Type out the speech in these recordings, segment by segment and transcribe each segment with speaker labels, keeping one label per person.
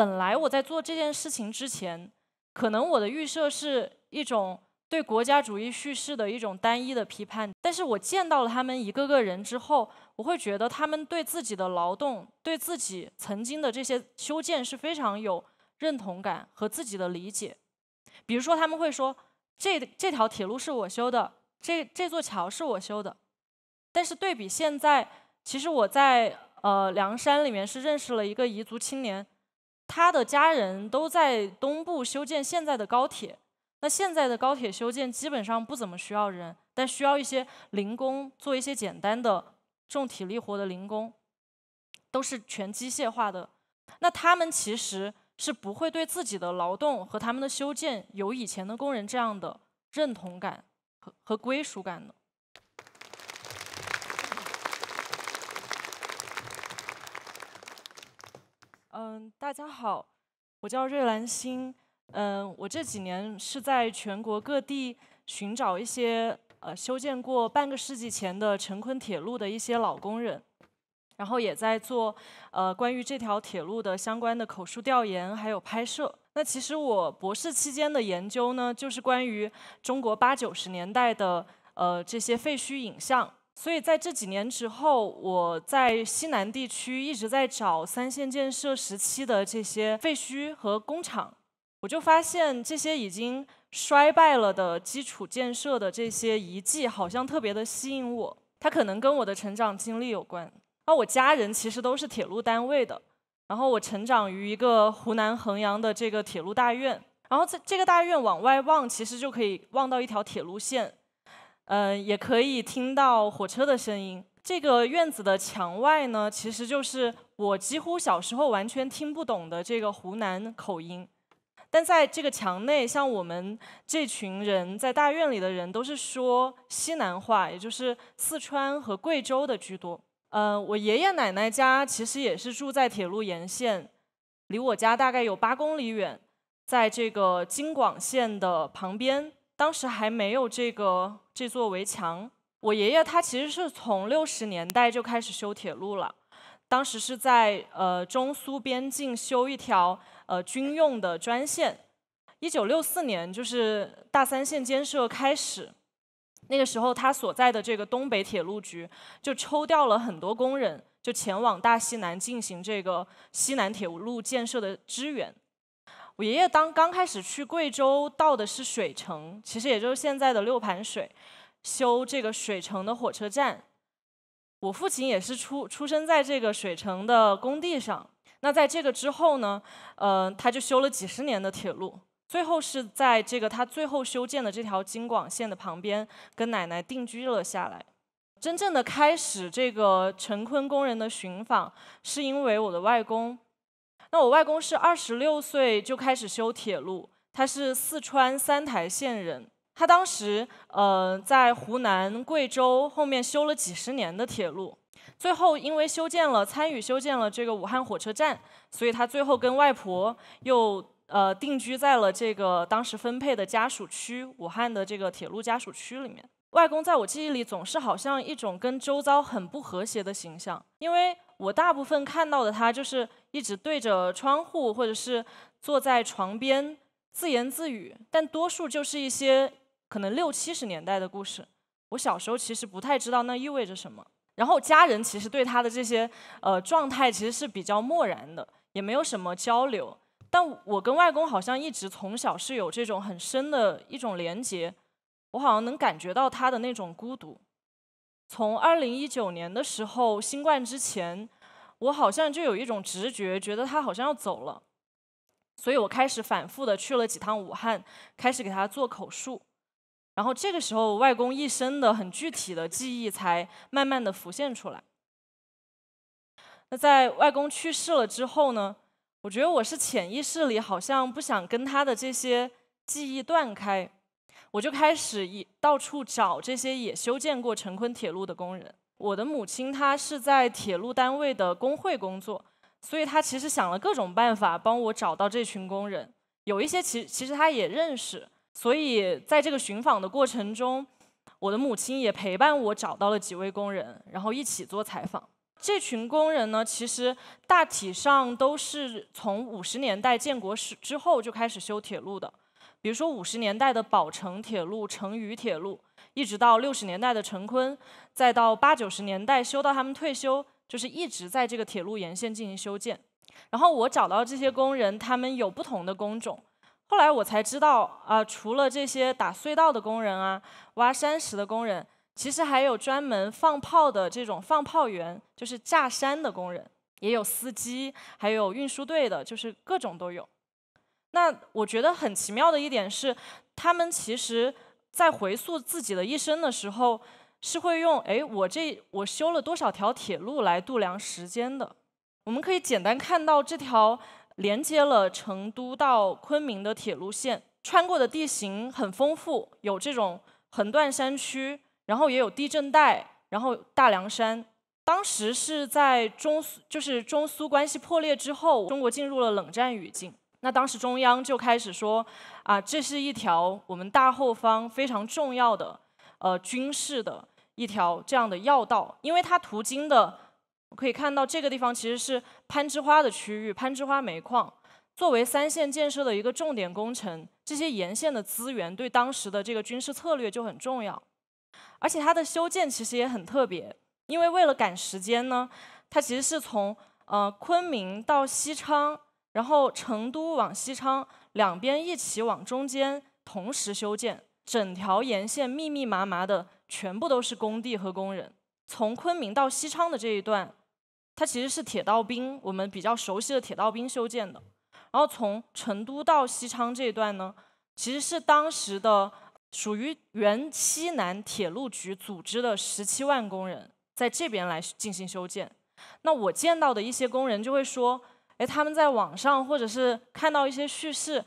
Speaker 1: 本来我在做这件事情之前，可能我的预设是一种对国家主义叙事的一种单一的批判。但是我见到了他们一个个人之后，我会觉得他们对自己的劳动、对自己曾经的这些修建是非常有认同感和自己的理解。比如说，他们会说：“这这条铁路是我修的，这这座桥是我修的。”但是对比现在，其实我在呃梁山里面是认识了一个彝族青年。他的家人都在东部修建现在的高铁，那现在的高铁修建基本上不怎么需要人，但需要一些零工做一些简单的重体力活的零工，都是全机械化的。那他们其实是不会对自己的劳动和他们的修建有以前的工人这样的认同感和和归属感的。嗯，大家好，我叫瑞兰星。嗯，我这几年是在全国各地寻找一些呃修建过半个世纪前的成昆铁路的一些老工人，然后也在做呃关于这条铁路的相关的口述调研，还有拍摄。那其实我博士期间的研究呢，就是关于中国八九十年代的呃这些废墟影像。所以在这几年之后，我在西南地区一直在找三线建设时期的这些废墟和工厂，我就发现这些已经衰败了的基础建设的这些遗迹，好像特别的吸引我。它可能跟我的成长经历有关。啊，我家人其实都是铁路单位的，然后我成长于一个湖南衡阳的这个铁路大院，然后这这个大院往外望，其实就可以望到一条铁路线。嗯，也可以听到火车的声音。这个院子的墙外呢，其实就是我几乎小时候完全听不懂的这个湖南口音。但在这个墙内，像我们这群人在大院里的人，都是说西南话，也就是四川和贵州的居多。嗯，我爷爷奶奶家其实也是住在铁路沿线，离我家大概有八公里远，在这个京广线的旁边。当时还没有这个这座围墙。我爷爷他其实是从六十年代就开始修铁路了，当时是在呃中苏边境修一条呃军用的专线。一九六四年就是大三线建设开始，那个时候他所在的这个东北铁路局就抽调了很多工人，就前往大西南进行这个西南铁路建设的支援。我爷爷当刚开始去贵州，到的是水城，其实也就是现在的六盘水，修这个水城的火车站。我父亲也是出出生在这个水城的工地上。那在这个之后呢，呃，他就修了几十年的铁路，最后是在这个他最后修建的这条京广线的旁边，跟奶奶定居了下来。真正的开始这个陈坤工人的寻访，是因为我的外公。那我外公是二十六岁就开始修铁路，他是四川三台县人，他当时呃在湖南、贵州后面修了几十年的铁路，最后因为修建了、参与修建了这个武汉火车站，所以他最后跟外婆又呃定居在了这个当时分配的家属区——武汉的这个铁路家属区里面。外公在我记忆里总是好像一种跟周遭很不和谐的形象，因为我大部分看到的他就是一直对着窗户，或者是坐在床边自言自语，但多数就是一些可能六七十年代的故事。我小时候其实不太知道那意味着什么，然后家人其实对他的这些呃状态其实是比较漠然的，也没有什么交流。但我跟外公好像一直从小是有这种很深的一种连结。我好像能感觉到他的那种孤独。从二零一九年的时候，新冠之前，我好像就有一种直觉，觉得他好像要走了。所以我开始反复的去了几趟武汉，开始给他做口述。然后这个时候，外公一生的很具体的记忆才慢慢的浮现出来。那在外公去世了之后呢？我觉得我是潜意识里好像不想跟他的这些记忆断开。我就开始也到处找这些也修建过成昆铁路的工人。我的母亲她是在铁路单位的工会工作，所以她其实想了各种办法帮我找到这群工人。有一些其其实她也认识，所以在这个寻访的过程中，我的母亲也陪伴我找到了几位工人，然后一起做采访。这群工人呢，其实大体上都是从五十年代建国时之后就开始修铁路的。比如说五十年代的宝成铁路、成渝铁路，一直到六十年代的成昆，再到八九十年代修到他们退休，就是一直在这个铁路沿线进行修建。然后我找到这些工人，他们有不同的工种。后来我才知道，啊，除了这些打隧道的工人啊、挖山石的工人，其实还有专门放炮的这种放炮员，就是炸山的工人，也有司机，还有运输队的，就是各种都有。那我觉得很奇妙的一点是，他们其实在回溯自己的一生的时候，是会用“哎，我这我修了多少条铁路”来度量时间的。我们可以简单看到这条连接了成都到昆明的铁路线，穿过的地形很丰富，有这种横断山区，然后也有地震带，然后大凉山。当时是在中苏，就是中苏关系破裂之后，中国进入了冷战语境。那当时中央就开始说，啊，这是一条我们大后方非常重要的，呃，军事的一条这样的要道，因为它途经的，可以看到这个地方其实是攀枝花的区域，攀枝花煤矿作为三线建设的一个重点工程，这些沿线的资源对当时的这个军事策略就很重要，而且它的修建其实也很特别，因为为了赶时间呢，它其实是从呃昆明到西昌。然后成都往西昌两边一起往中间同时修建，整条沿线密密麻麻的全部都是工地和工人。从昆明到西昌的这一段，它其实是铁道兵，我们比较熟悉的铁道兵修建的。然后从成都到西昌这一段呢，其实是当时的属于原西南铁路局组织的十七万工人在这边来进行修建。那我见到的一些工人就会说。哎，他们在网上或者是看到一些叙事，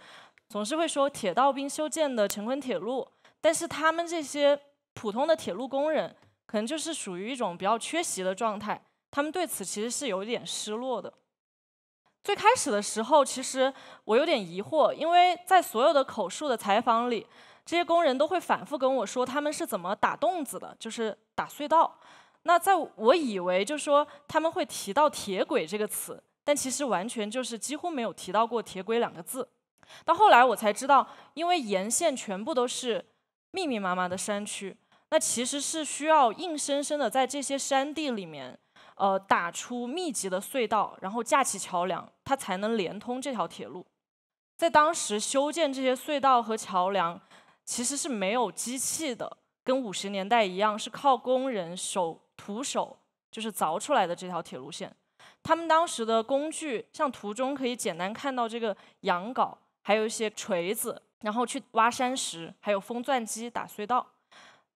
Speaker 1: 总是会说铁道兵修建的成昆铁路，但是他们这些普通的铁路工人，可能就是属于一种比较缺席的状态，他们对此其实是有点失落的。最开始的时候，其实我有点疑惑，因为在所有的口述的采访里，这些工人都会反复跟我说他们是怎么打洞子的，就是打隧道。那在我以为就是说他们会提到铁轨这个词。但其实完全就是几乎没有提到过“铁轨”两个字。到后来我才知道，因为沿线全部都是密密麻麻的山区，那其实是需要硬生生的在这些山地里面，呃，打出密集的隧道，然后架起桥梁，它才能连通这条铁路。在当时修建这些隧道和桥梁，其实是没有机器的，跟五十年代一样，是靠工人手徒手就是凿出来的这条铁路线。他们当时的工具，像图中可以简单看到这个羊镐，还有一些锤子，然后去挖山石，还有风钻机打隧道。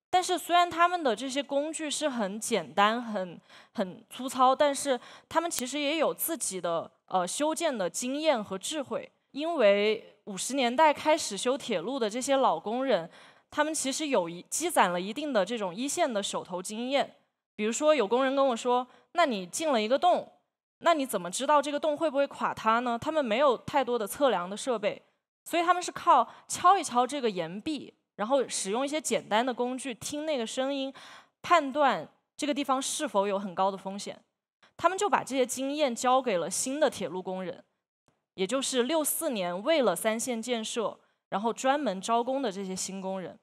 Speaker 1: 但是虽然他们的这些工具是很简单、很很粗糙，但是他们其实也有自己的呃修建的经验和智慧。因为五十年代开始修铁路的这些老工人，他们其实有一积攒了一定的这种一线的手头经验。比如说有工人跟我说：“那你进了一个洞。”那你怎么知道这个洞会不会垮塌呢？他们没有太多的测量的设备，所以他们是靠敲一敲这个岩壁，然后使用一些简单的工具听那个声音，判断这个地方是否有很高的风险。他们就把这些经验交给了新的铁路工人，也就是六四年为了三线建设，然后专门招工的这些新工人。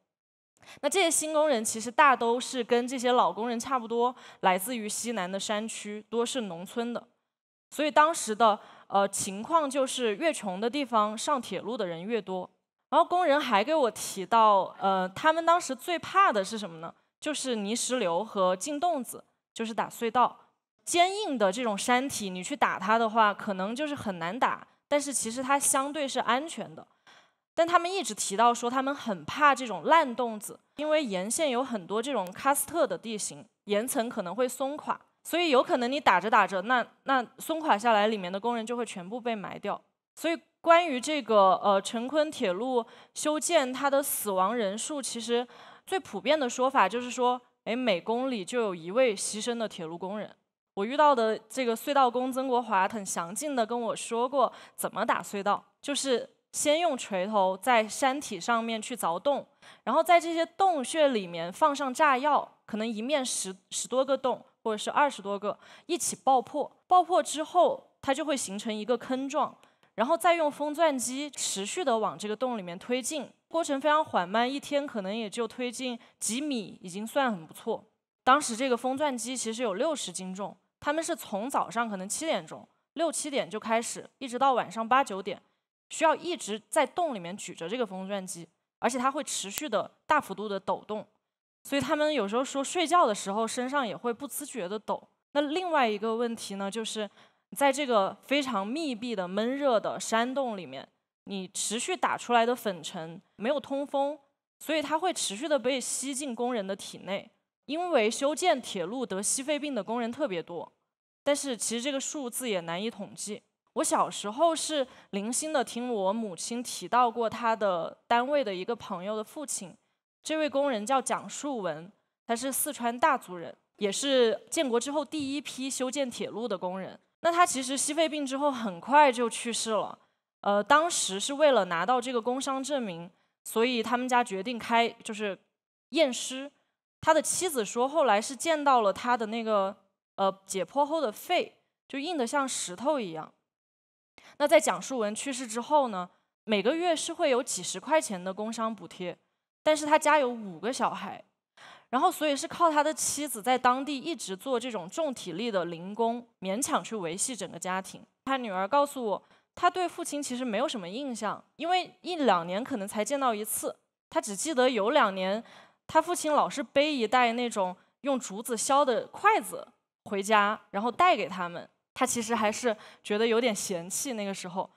Speaker 1: 那这些新工人其实大都是跟这些老工人差不多，来自于西南的山区，多是农村的。所以当时的呃情况就是越穷的地方上铁路的人越多，然后工人还给我提到，呃，他们当时最怕的是什么呢？就是泥石流和进洞子，就是打隧道。坚硬的这种山体，你去打它的话，可能就是很难打，但是其实它相对是安全的。但他们一直提到说他们很怕这种烂洞子，因为沿线有很多这种喀斯特的地形，岩层可能会松垮。所以有可能你打着打着，那那松垮下来，里面的工人就会全部被埋掉。所以关于这个呃成昆铁路修建它的死亡人数，其实最普遍的说法就是说，哎每公里就有一位牺牲的铁路工人。我遇到的这个隧道工曾国华很详尽的跟我说过怎么打隧道，就是先用锤头在山体上面去凿洞。然后在这些洞穴里面放上炸药，可能一面十十多个洞，或者是二十多个一起爆破。爆破之后，它就会形成一个坑状，然后再用风钻机持续的往这个洞里面推进，过程非常缓慢，一天可能也就推进几米，已经算很不错。当时这个风钻机其实有六十斤重，他们是从早上可能七点钟、六七点就开始，一直到晚上八九点，需要一直在洞里面举着这个风钻机。而且它会持续的大幅度的抖动，所以他们有时候说睡觉的时候身上也会不自觉的抖。那另外一个问题呢，就是在这个非常密闭的闷热的山洞里面，你持续打出来的粉尘没有通风，所以它会持续的被吸进工人的体内。因为修建铁路得矽肺病的工人特别多，但是其实这个数字也难以统计。我小时候是零星的听我母亲提到过他的单位的一个朋友的父亲，这位工人叫蒋树文，他是四川大足人，也是建国之后第一批修建铁路的工人。那他其实矽肺病之后很快就去世了，呃，当时是为了拿到这个工伤证明，所以他们家决定开就是验尸。他的妻子说，后来是见到了他的那个呃解剖后的肺，就硬得像石头一样。那在蒋树文去世之后呢，每个月是会有几十块钱的工伤补贴，但是他家有五个小孩，然后所以是靠他的妻子在当地一直做这种重体力的零工，勉强去维系整个家庭。他女儿告诉我，他对父亲其实没有什么印象，因为一两年可能才见到一次，他只记得有两年，他父亲老是背一袋那种用竹子削的筷子回家，然后带给他们。他其实还是觉得有点嫌弃那个时候，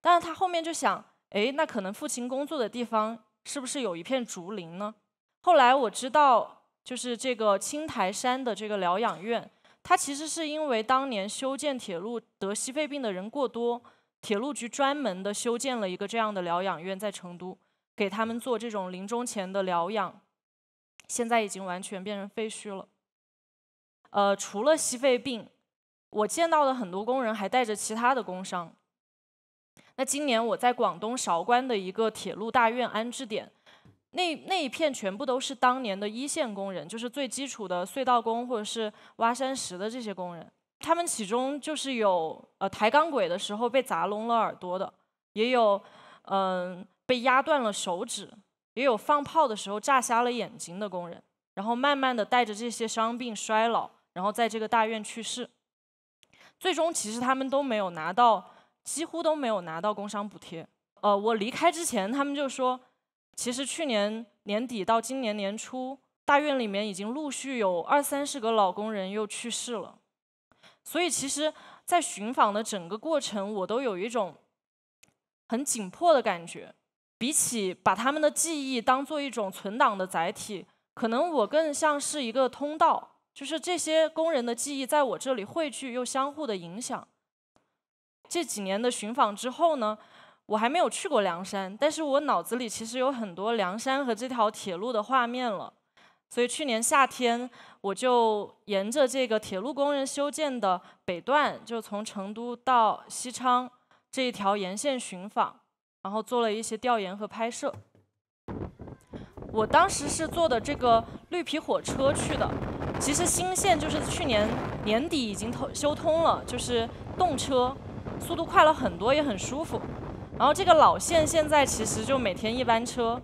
Speaker 1: 但是他后面就想，哎，那可能父亲工作的地方是不是有一片竹林呢？后来我知道，就是这个青台山的这个疗养院，它其实是因为当年修建铁路得矽肺病的人过多，铁路局专门的修建了一个这样的疗养院在成都，给他们做这种临终前的疗养，现在已经完全变成废墟了。呃，除了矽肺病。我见到的很多工人还带着其他的工伤。那今年我在广东韶关的一个铁路大院安置点，那那一片全部都是当年的一线工人，就是最基础的隧道工或者是挖山石的这些工人。他们其中就是有呃抬钢轨的时候被砸聋了耳朵的，也有嗯被压断了手指，也有放炮的时候炸瞎了眼睛的工人。然后慢慢的带着这些伤病衰老，然后在这个大院去世。最终，其实他们都没有拿到，几乎都没有拿到工伤补贴。呃，我离开之前，他们就说，其实去年年底到今年年初，大院里面已经陆续有二三十个老工人又去世了。所以，其实，在寻访的整个过程，我都有一种很紧迫的感觉。比起把他们的记忆当做一种存档的载体，可能我更像是一个通道。就是这些工人的记忆在我这里汇聚，又相互的影响。这几年的寻访之后呢，我还没有去过梁山，但是我脑子里其实有很多梁山和这条铁路的画面了。所以去年夏天，我就沿着这个铁路工人修建的北段，就从成都到西昌这一条沿线寻访，然后做了一些调研和拍摄。我当时是坐的这个绿皮火车去的。其实新线就是去年年底已经通修通了，就是动车，速度快了很多，也很舒服。然后这个老线现在其实就每天一班车，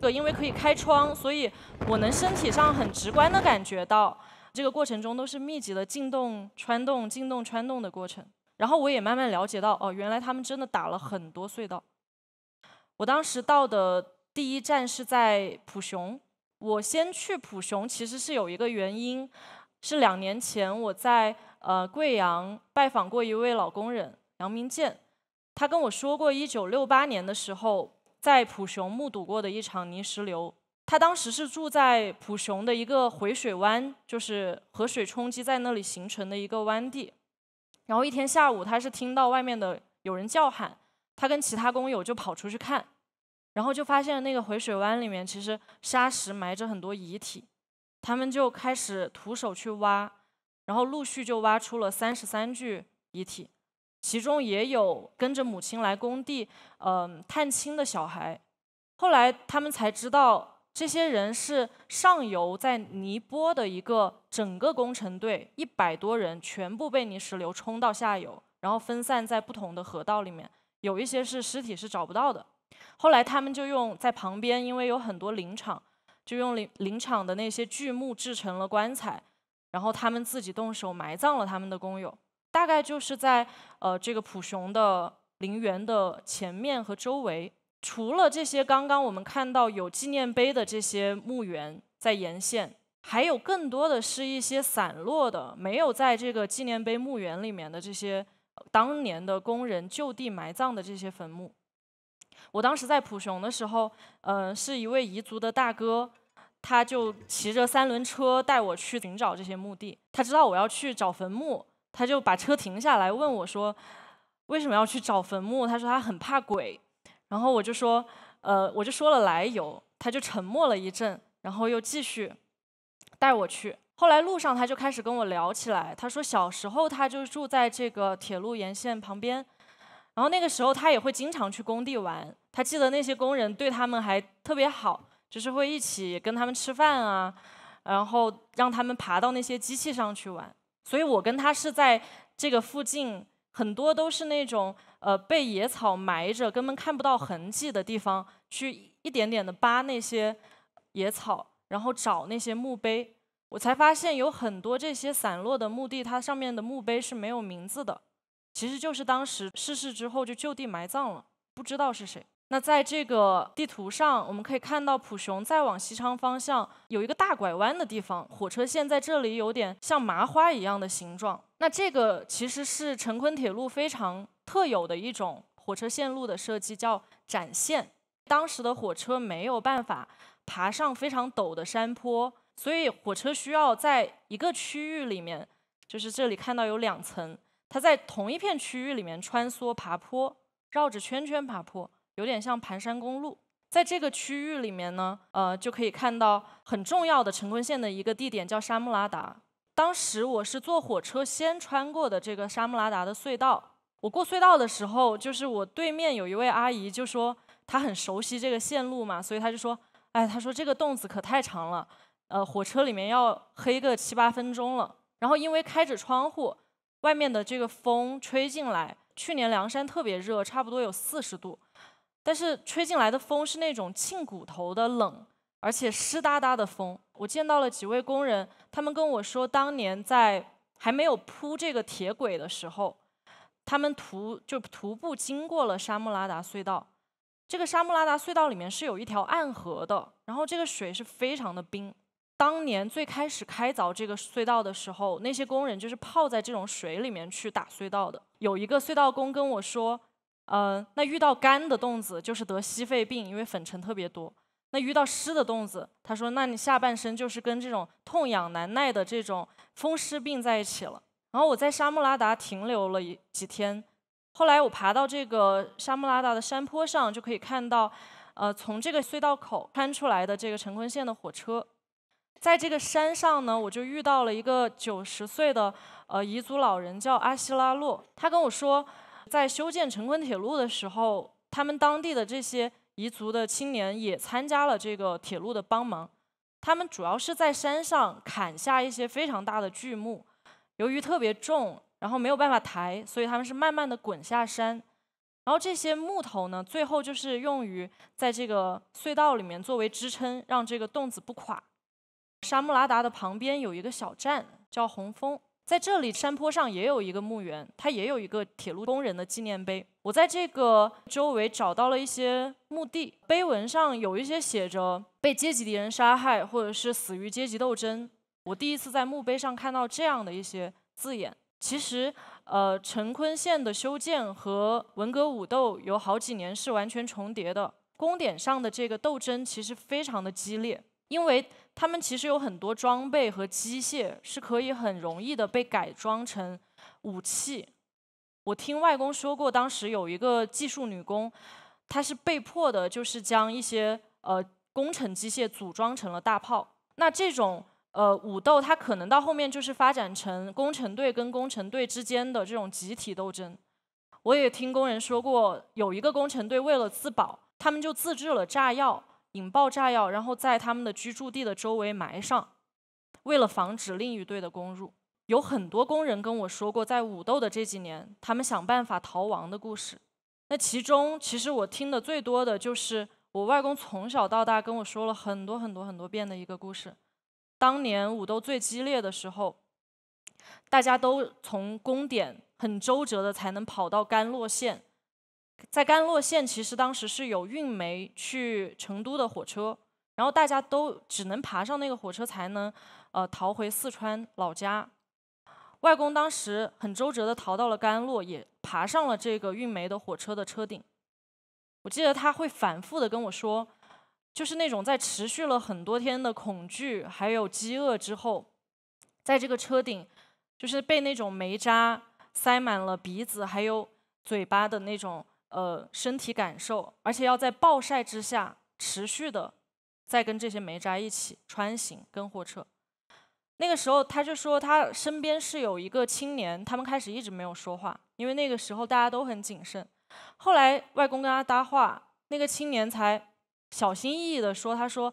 Speaker 1: 对，因为可以开窗，所以我能身体上很直观的感觉到这个过程中都是密集的进洞穿洞进洞穿洞的过程。然后我也慢慢了解到，哦，原来他们真的打了很多隧道。我当时到的第一站是在普雄。我先去普雄，其实是有一个原因，是两年前我在呃贵阳拜访过一位老工人杨明建，他跟我说过，一九六八年的时候在普雄目睹过的一场泥石流。他当时是住在普雄的一个回水湾，就是河水冲击在那里形成的一个湾地。然后一天下午，他是听到外面的有人叫喊，他跟其他工友就跑出去看。然后就发现那个回水湾里面其实沙石埋着很多遗体，他们就开始徒手去挖，然后陆续就挖出了三十三具遗体，其中也有跟着母亲来工地嗯探亲的小孩，后来他们才知道这些人是上游在尼泊的一个整个工程队一百多人全部被泥石流冲到下游，然后分散在不同的河道里面，有一些是尸体是找不到的。后来他们就用在旁边，因为有很多林场，就用林林场的那些巨木制成了棺材，然后他们自己动手埋葬了他们的工友。大概就是在呃这个普雄的陵园的前面和周围，除了这些刚刚我们看到有纪念碑的这些墓园在沿线，还有更多的是一些散落的、没有在这个纪念碑墓园里面的这些当年的工人就地埋葬的这些坟墓。我当时在普雄的时候，嗯，是一位彝族的大哥，他就骑着三轮车带我去寻找这些墓地。他知道我要去找坟墓，他就把车停下来问我说：“为什么要去找坟墓？”他说他很怕鬼。然后我就说：“呃，我就说了来由。”他就沉默了一阵，然后又继续带我去。后来路上他就开始跟我聊起来，他说小时候他就住在这个铁路沿线旁边。然后那个时候，他也会经常去工地玩。他记得那些工人对他们还特别好，就是会一起跟他们吃饭啊，然后让他们爬到那些机器上去玩。所以，我跟他是在这个附近，很多都是那种呃被野草埋着，根本看不到痕迹的地方，去一点点的扒那些野草，然后找那些墓碑。我才发现有很多这些散落的墓地，它上面的墓碑是没有名字的。其实就是当时逝世之后就就地埋葬了，不知道是谁。那在这个地图上，我们可以看到普雄再往西昌方向有一个大拐弯的地方，火车线在这里有点像麻花一样的形状。那这个其实是成昆铁路非常特有的一种火车线路的设计，叫展线。当时的火车没有办法爬上非常陡的山坡，所以火车需要在一个区域里面，就是这里看到有两层。它在同一片区域里面穿梭爬坡，绕着圈圈爬坡，有点像盘山公路。在这个区域里面呢，呃，就可以看到很重要的成昆线的一个地点叫沙木拉达。当时我是坐火车先穿过的这个沙木拉达的隧道。我过隧道的时候，就是我对面有一位阿姨就说，她很熟悉这个线路嘛，所以她就说，哎，她说这个洞子可太长了，呃，火车里面要黑个七八分钟了。然后因为开着窗户。外面的这个风吹进来，去年凉山特别热，差不多有四十度，但是吹进来的风是那种沁骨头的冷，而且湿哒哒的风。我见到了几位工人，他们跟我说，当年在还没有铺这个铁轨的时候，他们徒就徒步经过了沙穆拉达隧道。这个沙穆拉达隧道里面是有一条暗河的，然后这个水是非常的冰。当年最开始开凿这个隧道的时候，那些工人就是泡在这种水里面去打隧道的。有一个隧道工跟我说：“嗯，那遇到干的洞子就是得吸肺病，因为粉尘特别多。那遇到湿的洞子，他说，那你下半身就是跟这种痛痒难耐的这种风湿病在一起了。”然后我在沙穆拉达停留了一几天，后来我爬到这个沙穆拉达的山坡上，就可以看到，呃，从这个隧道口穿出来的这个成昆线的火车。在这个山上呢，我就遇到了一个九十岁的呃彝族老人，叫阿西拉洛。他跟我说，在修建成昆铁路的时候，他们当地的这些彝族的青年也参加了这个铁路的帮忙。他们主要是在山上砍下一些非常大的巨木，由于特别重，然后没有办法抬，所以他们是慢慢的滚下山。然后这些木头呢，最后就是用于在这个隧道里面作为支撑，让这个洞子不垮。沙穆拉达的旁边有一个小站，叫红峰。在这里，山坡上也有一个墓园，它也有一个铁路工人的纪念碑。我在这个周围找到了一些墓地，碑文上有一些写着“被阶级敌人杀害”或者是“死于阶级斗争”。我第一次在墓碑上看到这样的一些字眼。其实，呃，陈坤线的修建和文革武斗有好几年是完全重叠的。宫殿上的这个斗争其实非常的激烈。因为他们其实有很多装备和机械是可以很容易的被改装成武器。我听外公说过，当时有一个技术女工，她是被迫的，就是将一些呃工程机械组装成了大炮。那这种呃武斗，它可能到后面就是发展成工程队跟工程队之间的这种集体斗争。我也听工人说过，有一个工程队为了自保，他们就自制了炸药。引爆炸药，然后在他们的居住地的周围埋上，为了防止另一队的攻入。有很多工人跟我说过，在武斗的这几年，他们想办法逃亡的故事。那其中，其实我听的最多的就是我外公从小到大跟我说了很多很多很多遍的一个故事。当年武斗最激烈的时候，大家都从宫点很周折的才能跑到甘洛县。在甘洛县，其实当时是有运煤去成都的火车，然后大家都只能爬上那个火车才能呃逃回四川老家。外公当时很周折的逃到了甘洛，也爬上了这个运煤的火车的车顶。我记得他会反复的跟我说，就是那种在持续了很多天的恐惧还有饥饿之后，在这个车顶，就是被那种煤渣塞满了鼻子还有嘴巴的那种。呃，身体感受，而且要在暴晒之下持续的在跟这些煤渣一起穿行，跟货车。那个时候，他就说他身边是有一个青年，他们开始一直没有说话，因为那个时候大家都很谨慎。后来外公跟他搭话，那个青年才小心翼翼的说：“他说，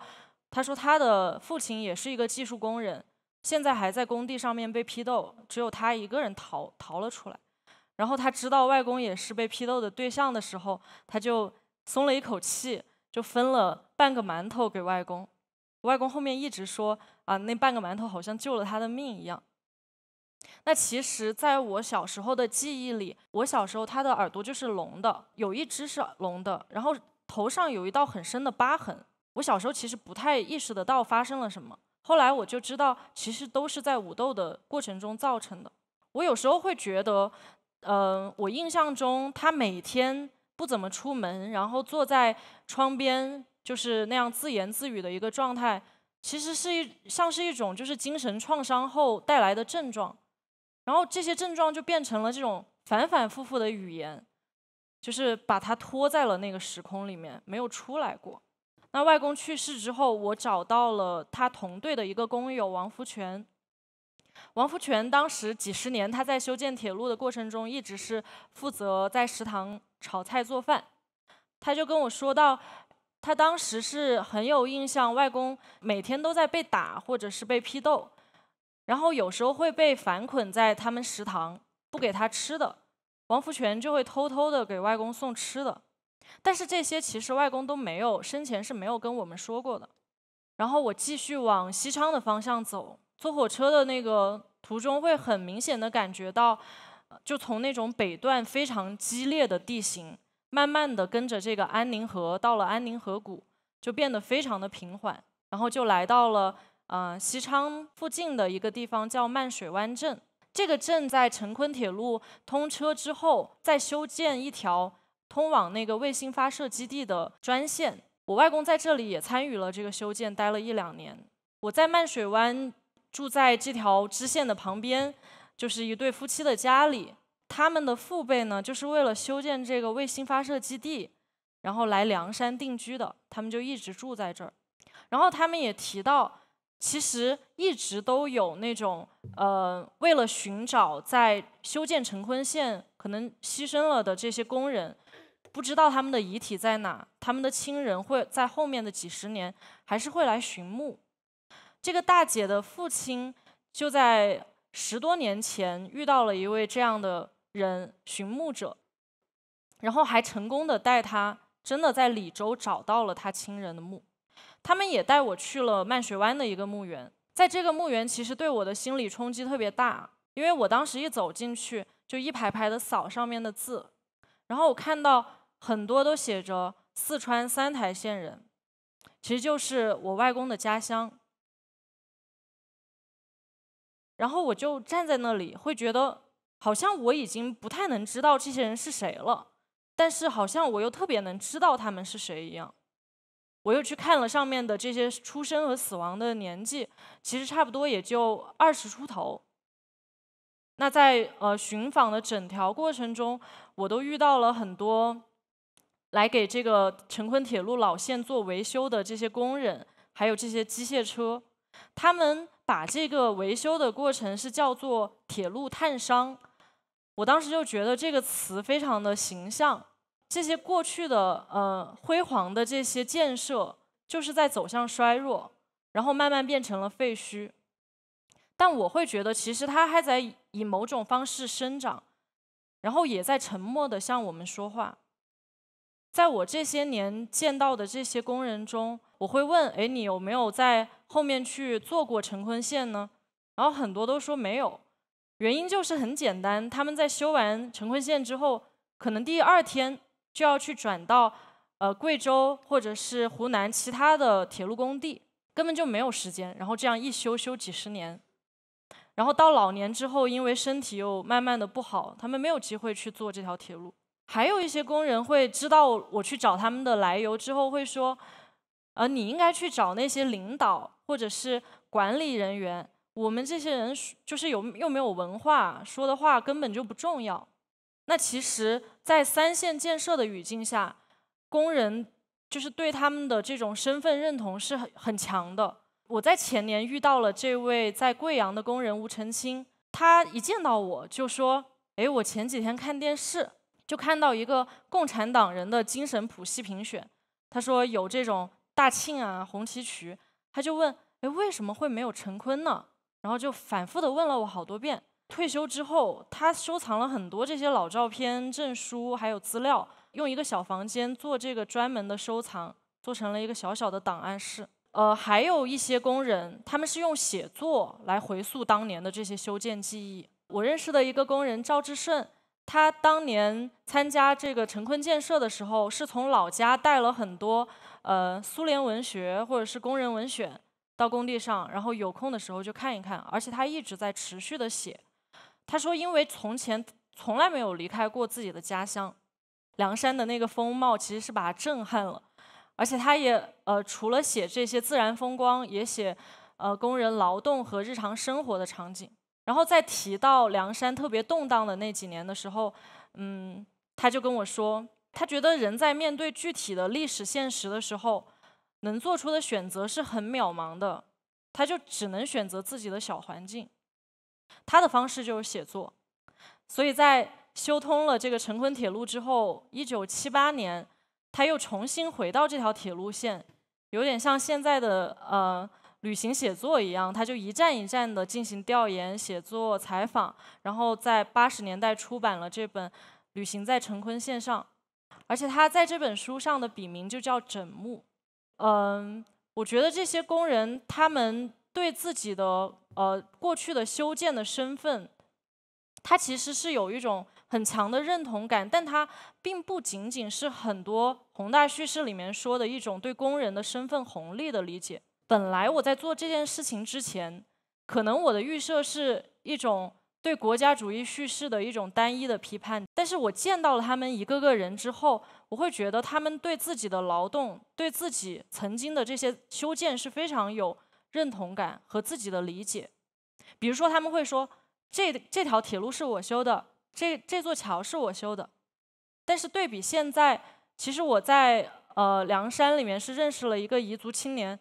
Speaker 1: 他说他的父亲也是一个技术工人，现在还在工地上面被批斗，只有他一个人逃逃了出来。”然后他知道外公也是被批斗的对象的时候，他就松了一口气，就分了半个馒头给外公。外公后面一直说：“啊，那半个馒头好像救了他的命一样。”那其实，在我小时候的记忆里，我小时候他的耳朵就是聋的，有一只是聋的，然后头上有一道很深的疤痕。我小时候其实不太意识得到发生了什么，后来我就知道，其实都是在武斗的过程中造成的。我有时候会觉得。嗯，我印象中他每天不怎么出门，然后坐在窗边，就是那样自言自语的一个状态。其实是一像是一种就是精神创伤后带来的症状，然后这些症状就变成了这种反反复复的语言，就是把他拖在了那个时空里面，没有出来过。那外公去世之后，我找到了他同队的一个工友王福全。王福全当时几十年，他在修建铁路的过程中，一直是负责在食堂炒菜做饭。他就跟我说到，他当时是很有印象，外公每天都在被打或者是被批斗，然后有时候会被反捆在他们食堂，不给他吃的。王福全就会偷偷的给外公送吃的，但是这些其实外公都没有生前是没有跟我们说过的。然后我继续往西昌的方向走。坐火车的那个途中会很明显的感觉到，就从那种北段非常激烈的地形，慢慢的跟着这个安宁河到了安宁河谷，就变得非常的平缓，然后就来到了呃西昌附近的一个地方叫漫水湾镇。这个镇在成昆铁路通车之后，再修建一条通往那个卫星发射基地的专线。我外公在这里也参与了这个修建，待了一两年。我在漫水湾。住在这条支线的旁边，就是一对夫妻的家里。他们的父辈呢，就是为了修建这个卫星发射基地，然后来凉山定居的。他们就一直住在这儿。然后他们也提到，其实一直都有那种呃，为了寻找在修建成昆线可能牺牲了的这些工人，不知道他们的遗体在哪，他们的亲人会在后面的几十年还是会来寻墓。这个大姐的父亲就在十多年前遇到了一位这样的人寻墓者，然后还成功的带他真的在李州找到了他亲人的墓，他们也带我去了漫水湾的一个墓园，在这个墓园其实对我的心理冲击特别大，因为我当时一走进去就一排排的扫上面的字，然后我看到很多都写着四川三台县人，其实就是我外公的家乡。然后我就站在那里，会觉得好像我已经不太能知道这些人是谁了，但是好像我又特别能知道他们是谁一样。我又去看了上面的这些出生和死亡的年纪，其实差不多也就二十出头。那在呃寻访的整条过程中，我都遇到了很多来给这个成昆铁路老线做维修的这些工人，还有这些机械车，他们。把这个维修的过程是叫做“铁路探伤”，我当时就觉得这个词非常的形象。这些过去的呃辉煌的这些建设，就是在走向衰弱，然后慢慢变成了废墟。但我会觉得，其实它还在以某种方式生长，然后也在沉默地向我们说话。在我这些年见到的这些工人中，我会问，哎，你有没有在后面去做过成昆线呢？然后很多都说没有，原因就是很简单，他们在修完成昆线之后，可能第二天就要去转到呃贵州或者是湖南其他的铁路工地，根本就没有时间。然后这样一修修几十年，然后到老年之后，因为身体又慢慢的不好，他们没有机会去做这条铁路。还有一些工人会知道我去找他们的来由之后，会说。而你应该去找那些领导或者是管理人员。我们这些人就是有又没有文化，说的话根本就不重要。那其实，在三线建设的语境下，工人就是对他们的这种身份认同是很很强的。我在前年遇到了这位在贵阳的工人吴成清，他一见到我就说：“哎，我前几天看电视，就看到一个共产党人的精神谱系评选。”他说有这种。大庆啊，红旗渠，他就问，哎，为什么会没有陈坤呢？然后就反复的问了我好多遍。退休之后，他收藏了很多这些老照片、证书还有资料，用一个小房间做这个专门的收藏，做成了一个小小的档案室。呃，还有一些工人，他们是用写作来回溯当年的这些修建记忆。我认识的一个工人赵志胜。他当年参加这个陈坤建设的时候，是从老家带了很多呃苏联文学或者是《工人文选》到工地上，然后有空的时候就看一看。而且他一直在持续的写。他说，因为从前从来没有离开过自己的家乡，凉山的那个风貌其实是把他震撼了。而且他也呃除了写这些自然风光，也写呃工人劳动和日常生活的场景。然后在提到梁山特别动荡的那几年的时候，嗯，他就跟我说，他觉得人在面对具体的历史现实的时候，能做出的选择是很渺茫的，他就只能选择自己的小环境，他的方式就是写作。所以在修通了这个成昆铁路之后，一九七八年，他又重新回到这条铁路线，有点像现在的呃。旅行写作一样，他就一站一站的进行调研、写作、采访，然后在八十年代出版了这本《旅行在成昆线上》，而且他在这本书上的笔名就叫枕木。嗯，我觉得这些工人他们对自己的呃过去的修建的身份，他其实是有一种很强的认同感，但他并不仅仅是很多宏大叙事里面说的一种对工人的身份红利的理解。本来我在做这件事情之前，可能我的预设是一种对国家主义叙事的一种单一的批判。但是我见到了他们一个个人之后，我会觉得他们对自己的劳动、对自己曾经的这些修建是非常有认同感和自己的理解。比如说，他们会说：“这这条铁路是我修的，这这座桥是我修的。”但是对比现在，其实我在呃梁山里面是认识了一个彝族青年。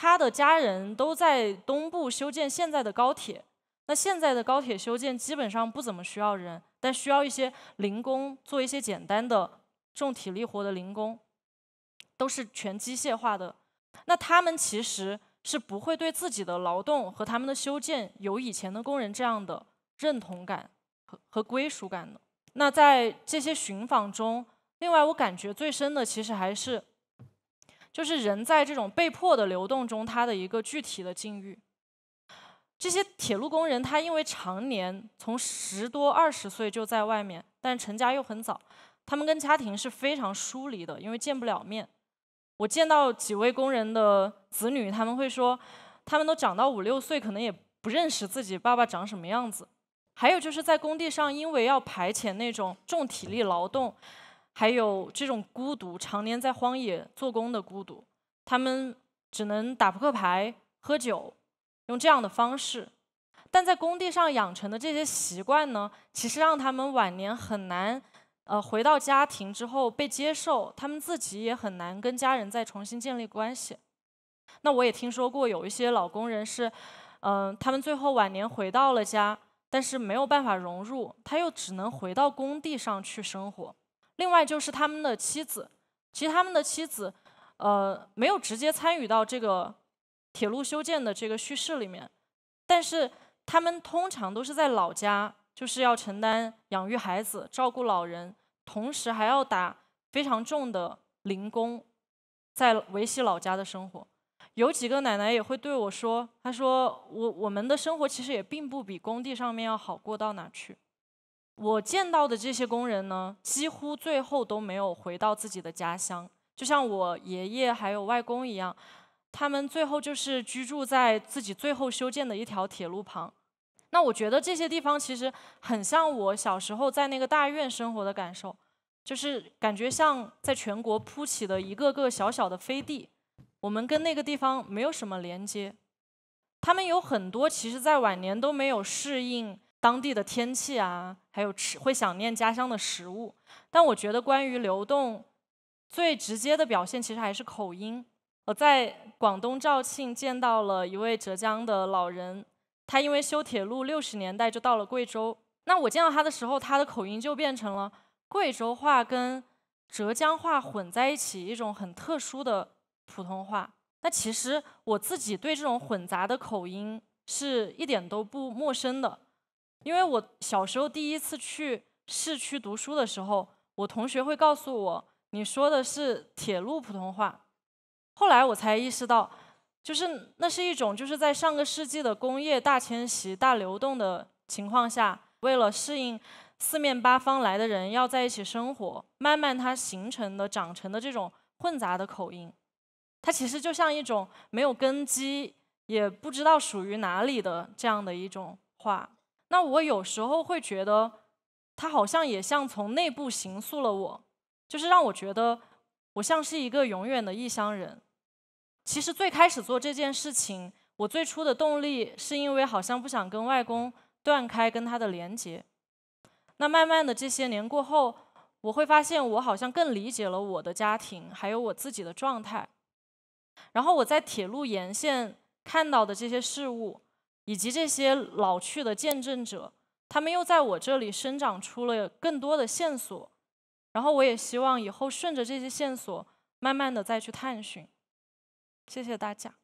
Speaker 1: 他的家人都在东部修建现在的高铁，那现在的高铁修建基本上不怎么需要人，但需要一些零工做一些简单的重体力活的零工，都是全机械化的。那他们其实是不会对自己的劳动和他们的修建有以前的工人这样的认同感和和归属感的。那在这些寻访中，另外我感觉最深的其实还是。就是人在这种被迫的流动中，他的一个具体的境遇。这些铁路工人，他因为常年从十多二十岁就在外面，但成家又很早，他们跟家庭是非常疏离的，因为见不了面。我见到几位工人的子女，他们会说，他们都长到五六岁，可能也不认识自己爸爸长什么样子。还有就是在工地上，因为要排遣那种重体力劳动。还有这种孤独，常年在荒野做工的孤独，他们只能打扑克牌、喝酒，用这样的方式。但在工地上养成的这些习惯呢，其实让他们晚年很难，呃，回到家庭之后被接受，他们自己也很难跟家人再重新建立关系。那我也听说过有一些老工人是，嗯，他们最后晚年回到了家，但是没有办法融入，他又只能回到工地上去生活。另外就是他们的妻子，其实他们的妻子，呃，没有直接参与到这个铁路修建的这个叙事里面，但是他们通常都是在老家，就是要承担养育孩子、照顾老人，同时还要打非常重的零工，在维系老家的生活。有几个奶奶也会对我说：“她说我我们的生活其实也并不比工地上面要好过到哪去。”我见到的这些工人呢，几乎最后都没有回到自己的家乡，就像我爷爷还有外公一样，他们最后就是居住在自己最后修建的一条铁路旁。那我觉得这些地方其实很像我小时候在那个大院生活的感受，就是感觉像在全国铺起的一个个小小的飞地，我们跟那个地方没有什么连接。他们有很多，其实在晚年都没有适应。当地的天气啊，还有吃会想念家乡的食物。但我觉得关于流动最直接的表现，其实还是口音。我在广东肇庆见到了一位浙江的老人，他因为修铁路，六十年代就到了贵州。那我见到他的时候，他的口音就变成了贵州话跟浙江话混在一起一种很特殊的普通话。那其实我自己对这种混杂的口音是一点都不陌生的。因为我小时候第一次去市区读书的时候，我同学会告诉我：“你说的是铁路普通话。”后来我才意识到，就是那是一种就是在上个世纪的工业大迁徙、大流动的情况下，为了适应四面八方来的人要在一起生活，慢慢它形成的、长成的这种混杂的口音，它其实就像一种没有根基、也不知道属于哪里的这样的一种话。那我有时候会觉得，他好像也像从内部刑诉了我，就是让我觉得我像是一个永远的异乡人。其实最开始做这件事情，我最初的动力是因为好像不想跟外公断开跟他的连接。那慢慢的这些年过后，我会发现我好像更理解了我的家庭，还有我自己的状态。然后我在铁路沿线看到的这些事物。以及这些老去的见证者，他们又在我这里生长出了更多的线索，然后我也希望以后顺着这些线索，慢慢的再去探寻。谢谢大家。